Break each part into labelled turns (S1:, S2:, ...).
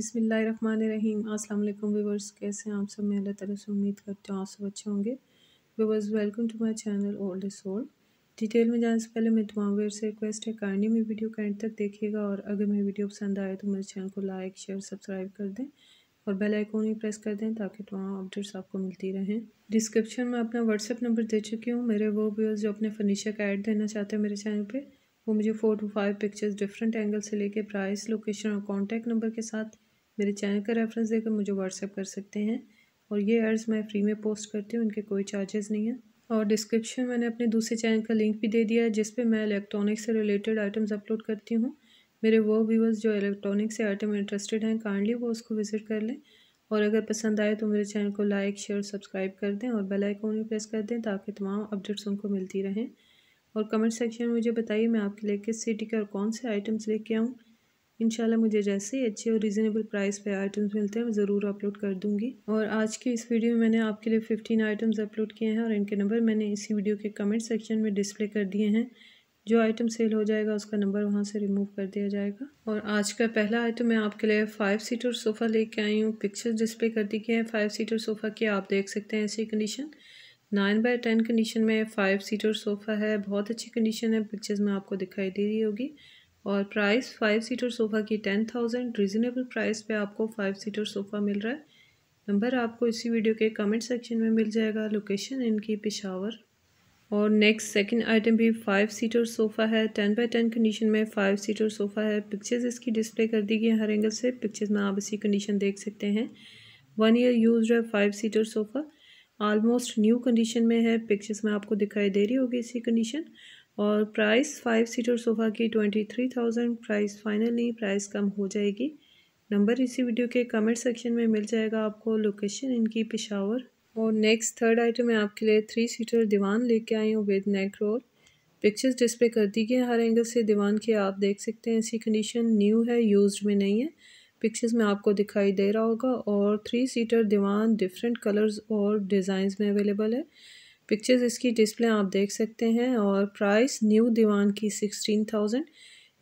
S1: बिसमीम अल्लाम व्यूवर्स कैसे हैं आप सब मैं अल्लाह ताला से उम्मीद करती हूँ आप सब अच्छे होंगे viewers welcome to my channel old old detail में जाने से पहले मैं तमाम वेयर से रिक्वेस्ट है काइंडली मेरी वीडियो का एंड तक देखिएगा और अगर मेरी वीडियो पसंद आए तो मेरे चैनल को लाइक शेयर सब्सक्राइब कर दें और बेल आइकॉन भी प्रेस कर दें ताकि तमाम अपडेट्स आपको मिलती रहें डिस्क्रिप्शन में अपना व्हाट्सअप नंबर दे चुकी हूँ मेरे वो व्यूअर्स जो अपने फर्नीचर का ऐड देना चाहते हैं मेरे चैनल पर वो मुझे four two five pictures different angle से लेके प्राइस लोकेशन और कॉन्टैक्ट नंबर के साथ मेरे चैनल का रेफरेंस देकर मुझे व्हाट्सएप कर सकते हैं और ये एड्स मैं फ्री में पोस्ट करती हूँ उनके कोई चार्जेस नहीं है और डिस्क्रिप्शन मैंने अपने दूसरे चैनल का लिंक भी दे दिया है जिस मैं इलेक्ट्रॉनिक्स से रिलेटेड आइटम्स अपलोड करती हूँ मेरे वो व्यूवर्स जो इलेक्ट्रॉनिक्स से आइटम इंटरेस्टेड हैं काइंडली वो उसको विज़िट कर लें और अगर पसंद आए तो मेरे चैनल को लाइक शेयर सब्सक्राइब कर दें और बेल भी प्रेस कर दें ताकि तमाम अपडेट्स उनको मिलती रहें और कमेंट सेक्शन में मुझे बताइए मैं आपके लिए किस सिटी के और कौन से आइटम्स लेके आऊँ इंशाल्लाह मुझे जैसे ही अच्छे और रीज़नेबल प्राइस पे आइटम्स मिलते हैं मैं ज़रूर अपलोड कर दूँगी और आज की इस वीडियो में मैंने आपके लिए फ़िफ्टीन आइटम्स अपलोड किए हैं और इनके नंबर मैंने इसी वीडियो के कमेंट सेक्शन में डिस्प्ले कर दिए हैं जो आइटम सेल हो जाएगा उसका नंबर वहाँ से रिमूव कर दिया जाएगा और आज का पहला आइटम मैं आपके लिए फ़ाइव सीटर सोफ़ा लेके आई हूँ पिक्चर्स डिस्प्ले कर दी गई है फाइव सीटर सोफ़ा की आप देख सकते हैं ऐसी condition nine by ten condition में फ़ाइव सीटर सोफ़ा है बहुत अच्छी कंडीशन है पिक्चर्स में आपको दिखाई दे रही होगी और प्राइस फाइव सीटर सोफ़ा की टेन थाउजेंड रिजनेबल प्राइस पे आपको फाइव सीटर सोफ़ा मिल रहा है नंबर आपको इसी वीडियो के कमेंट सेक्शन में मिल जाएगा लोकेशन इनकी पिशावर और नेक्स्ट सेकंड आइटम भी फाइव सीटर सोफ़ा है टेन बाय टेन कंडीशन में फाइव सीटर सोफ़ा है पिक्चर्स इसकी डिस्प्ले कर दी गई हर एंगल से पिक्चर्स में आप इसी कंडीशन देख सकते हैं वन ईयर यूज है five seater sofa almost new condition में है पिक्चर्स में आपको दिखाई दे रही होगी इसी कंडीशन और प्राइस फाइव सीटर सोफ़ा की twenty three thousand price finally price कम हो जाएगी नंबर इसी वीडियो के कमेंट सेक्शन में मिल जाएगा आपको लोकेशन इनकी पिशावर और नेक्स्ट थर्ड आइटम मैं आपके लिए थ्री सीटर दीवान लेके आई हूँ with neck roll pictures display कर दी गई हर एंगल से दीवान के आप देख सकते हैं ऐसी कंडीशन न्यू है यूज्ड में नहीं है पिक्चर्स में आपको दिखाई दे रहा होगा और थ्री सीटर दीवान डिफरेंट कलर्स और डिज़ाइंस में अवेलेबल है पिक्चर्स इसकी डिस्प्ले आप देख सकते हैं और प्राइस न्यू दीवान की सिक्सटीन थाउजेंड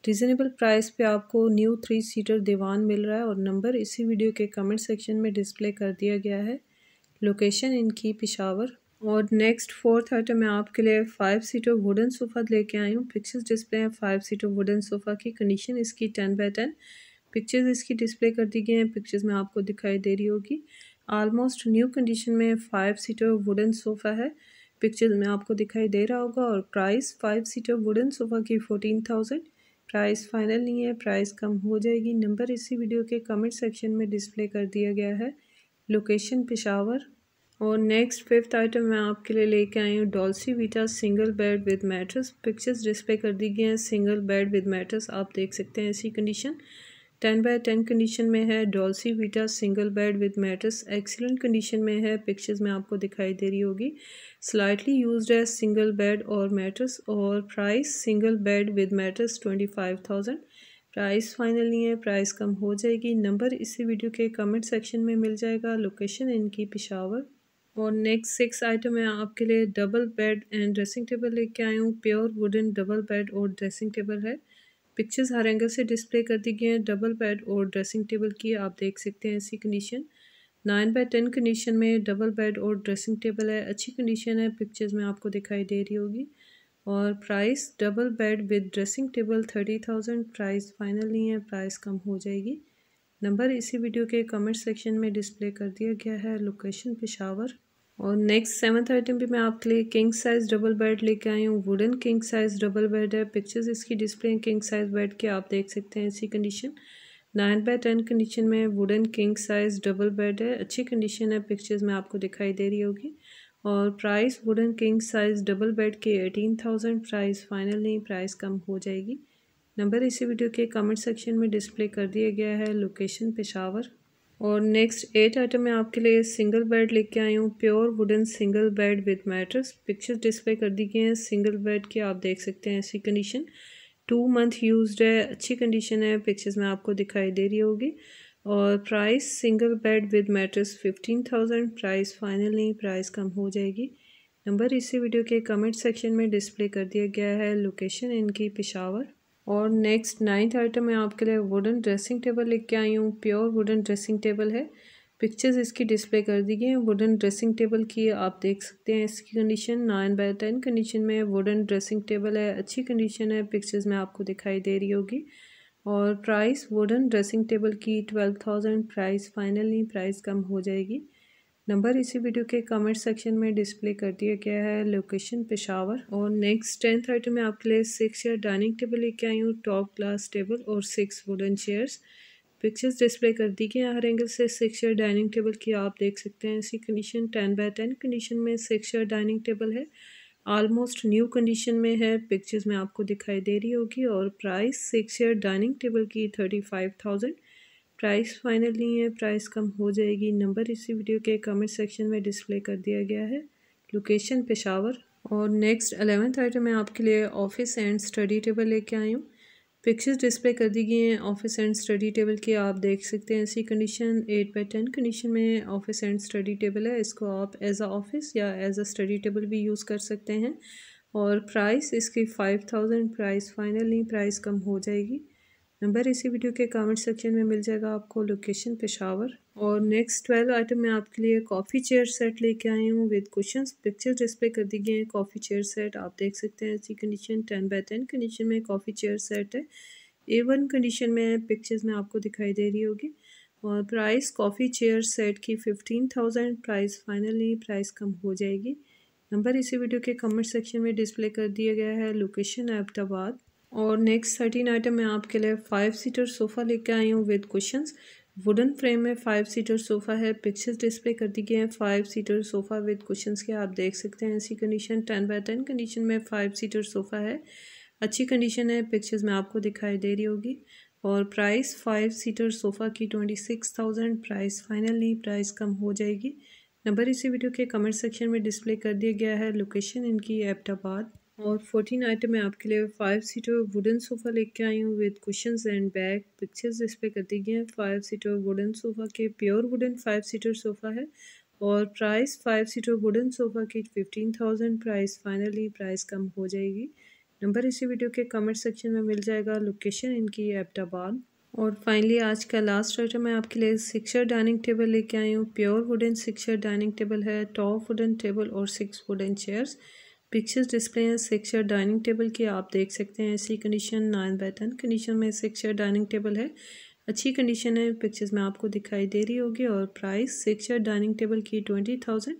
S1: रिजनेबल प्राइस पे आपको न्यू थ्री सीटर दीवान मिल रहा है और नंबर इसी वीडियो के कमेंट सेक्शन में डिस्प्ले कर दिया गया है लोकेशन इनकी पिशावर और नेक्स्ट फोर्थ आइटम मैं आपके लिए फ़ाइव सीटर वुडन सोफ़ा लेके आई हूँ पिक्चर्स डिस्प्ले हैं फाइव सीटर वुडन सोफ़ा की कंडीशन इसकी टेन बाई टेन पिक्चर्स इसकी डिस्प्ले कर दी गई हैं पिक्चर्स में आपको दिखाई दे रही होगी आलमोस्ट न्यू कंडीशन में फ़ाइव सीटर वुडन सोफ़ा है पिक्चर में आपको दिखाई दे रहा होगा और price five seater wooden sofa की फोर्टीन थाउजेंड प्राइस फाइनल नहीं है प्राइस कम हो जाएगी नंबर इसी वीडियो के कमेंट सेक्शन में डिस्प्ले कर दिया गया है लोकेशन पिशावर और नेक्स्ट फिफ्थ आइटम मैं आपके लिए लेके आई हूँ Dolce Vita single bed with mattress pictures display कर दी गई हैं सिंगल बेड विद मैट्रेस आप देख सकते हैं ऐसी condition ten by ten condition में है Dolce Vita single bed with mattress excellent condition में है पिक्चर्स में आपको दिखाई दे रही होगी स्लाइटली यूज्ड है सिंगल बेड और मैट्रस और price single bed with mattress twenty five thousand price final नहीं है प्राइस कम हो जाएगी नंबर इसी वीडियो के कमेंट सेक्शन में मिल जाएगा लोकेशन इनकी पिशावर और नेक्स्ट सिक्स आइटम है आपके लिए double bed and dressing table लेके आई हूँ प्योर वुडन डबल बेड और ड्रेसिंग टेबल है पिक्चर्स हर एंगल से डिस्प्ले कर दी गई हैं डबल बेड और ड्रेसिंग टेबल की आप देख सकते हैं ऐसी condition nine by ten condition में डबल बेड और ड्रेसिंग टेबल है अच्छी कंडीशन है पिक्चर्स में आपको दिखाई दे रही होगी और price double bed with dressing table thirty thousand price final नहीं है प्राइस कम हो जाएगी नंबर इसी वीडियो के कमेंट सेक्शन में डिस्प्ले कर दिया गया है लोकेशन पिशावर और नेक्स्ट सेवन्थ आइटम भी मैं आपके लिए किंग साइज़ डबल बेड लेके आई हूँ wooden king size double bed है पिक्चर्स इसकी डिस्प्ले हैं किंग साइज़ बेड के आप देख सकते हैं ऐसी condition nine by ten condition में wooden king size double bed है अच्छी कंडीशन है पिक्चर्स में आपको दिखाई दे रही होगी और price wooden king size double bed के एटीन थाउजेंड प्राइस फाइनल नहीं प्राइस कम हो जाएगी नंबर इसी वीडियो के कमेंट सेक्शन में डिस्प्ले कर दिया गया है लोकेशन पेशावर और नेक्स्ट एट आइटम मैं आपके लिए सिंगल बेड लेके आई हूँ pure wooden single bed with mattress pictures display कर दी गई हैं सिंगल बेड की आप देख सकते हैं ऐसी कंडीशन टू मंथ यूज्ड है अच्छी कंडीशन है पिक्चर्स में आपको दिखाई दे रही होगी और price single bed with mattress fifteen thousand price final नहीं प्राइस कम हो जाएगी नंबर इसी वीडियो के कमेंट सेक्शन में डिस्प्ले कर दिया गया है लोकेशन इनकी पिशावर और नेक्स्ट नाइन्थ आइटम मैं आपके लिए वुडन ड्रेसिंग टेबल लेके आई हूँ प्योर वुडन ड्रेसिंग टेबल है पिक्चर्स इसकी डिस्प्ले कर दी गई हैं वुडन ड्रेसिंग टेबल की आप देख सकते हैं इसकी condition nine by ten condition में वुडन ड्रेसिंग टेबल है अच्छी कंडीशन है पिक्चर्स में आपको दिखाई दे रही होगी और प्राइस वुडन ड्रेसिंग टेबल की twelve thousand price finally price कम हो जाएगी नंबर इसी वीडियो के कमेंट सेक्शन में डिस्प्ले कर दिया गया है लोकेशन पेशावर और नेक्स्ट टेंथ थर्टी में आपके लिए सिक्स चेयर डाइनिंग टेबल लेके आई हूँ टॉप क्लास टेबल और six wooden chairs pictures display कर दी गई हर एंगल से सिक्स चेयर डाइनिंग टेबल की आप देख सकते हैं इसी condition ten by ten condition में सिक्स चेयर डाइनिंग टेबल है ऑलमोस्ट न्यू कंडीशन में है पिक्चर्स में आपको दिखाई दे रही होगी और price six chair dining table की thirty five thousand price final नहीं है प्राइस कम हो जाएगी नंबर इसी वीडियो के कमेंट सेक्शन में डिस्प्ले कर दिया गया है लोकेशन पेशावर और नेक्स्ट अलेवेंथ आइटम मैं आपके लिए ऑफिस एंड स्टडी टेबल लेके आई हूँ पिक्चर्स डिस्प्ले कर दी गई हैं ऑफिस एंड स्टडी टेबल की आप देख सकते हैं ऐसी condition eight by ten condition में ऑफिस एंड स्टडी टेबल है इसको आप एज अ ऑफिस या एज अ स्टडी टेबल भी यूज़ कर सकते हैं और प्राइस इसकी फाइव थाउजेंड प्राइस फाइनल नहीं प्राइस कम हो जाएगी नंबर इसी वीडियो के कमेंट सेक्शन में मिल जाएगा आपको लोकेशन पेशावर और नेक्स्ट ट्वेल्व आइटम में आपके लिए कॉफ़ी चेयर सेट लेके आई हूँ विद क्वेश्चन पिक्चर डिस्प्ले कर दी गई हैं कॉफ़ी चेयर सेट आप देख सकते हैं ऐसी condition ten by ten condition में कॉफ़ी चेयर सेट है ए वन कंडीशन में पिक्चर्स में आपको दिखाई दे रही होगी और प्राइस कॉफ़ी चेयर सेट की fifteen thousand price finally price कम हो जाएगी नंबर इसी वीडियो के कमेंट सेक्शन में डिस्प्ले कर दिया गया है लोकेशन एबटाबाद और नेक्स्ट थर्टीन आइटम मैं आपके लिए फ़ाइव सीटर सोफ़ा लेके आई हूँ विद कुशन वुडन फ्रेम में फ़ाइव सीटर सोफ़ा है पिक्चर्स डिस्प्ले कर दी गए हैं five seater sofa with cushion के आप देख सकते हैं ऐसी condition ten by ten condition में फ़ाइव सीटर सोफ़ा है अच्छी कंडीशन है पिक्चर्स में आपको दिखाई दे रही होगी और प्राइस फ़ाइव सीटर सोफ़ा की twenty six thousand price final नहीं प्राइस कम हो जाएगी नंबर इसी वीडियो के कमेंट सेक्शन में डिस्प्ले कर दिया गया है लोकेशन इनकी एबटाबाद और फोर्टीन आइटम मैं आपके लिए फाइव सीटर वुडन सोफ़ा लेके आई हूँ with cushion and bag pictures इस पर कर दी गई हैं फाइव सीटर वुडन सोफ़ा के pure wooden five seater sofa है और price five seater wooden sofa की fifteen thousand price finally price कम हो जाएगी नंबर इसी वीडियो के कमेंट सेक्शन में मिल जाएगा लोकेशन इनकी एबटाबाद और फाइनली आज का लास्ट आइटम मैं आपके लिए सिक्सर डाइनिंग टेबल लेके आई हूँ pure wooden sixer dining table है टॉप वुडन टेबल और six wooden chairs pictures display हैं सिक्स डाइनिंग टेबल की आप देख सकते हैं ऐसी condition nine by ten condition में सिक्स डाइनिंग टेबल है अच्छी कंडीशन है पिक्चर्स में आपको दिखाई दे रही होगी और प्राइस सिक्स डाइनिंग टेबल की ट्वेंटी थाउजेंड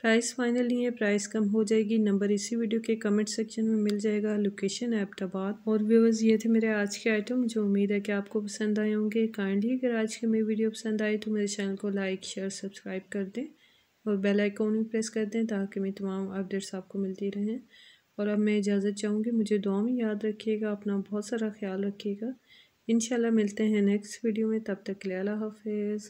S1: प्राइस फाइनल नहीं है प्राइस कम हो जाएगी नंबर इसी वीडियो के कमेंट सेक्शन में मिल जाएगा लोकेशन एबटाबाद और व्यूवर्स ये थे मेरे आज के आइटम मुझे उम्मीद है कि आपको पसंद आए होंगे काइंडली अगर आज के मेरी वीडियो पसंद आए तो मेरे चैनल को लाइक शेयर सब्सक्राइब कर दें और बेल आइकॉन भी प्रेस कर दें ताकि मैं तमाम अपडेट्स आपको मिलती रहें और अब मैं इजाज़त चाहूँगी मुझे दुआ में याद रखिएगा अपना बहुत सारा ख्याल रखिएगा इन मिलते हैं नेक्स्ट वीडियो में तब तक के लिए अल्लाह हाफिज़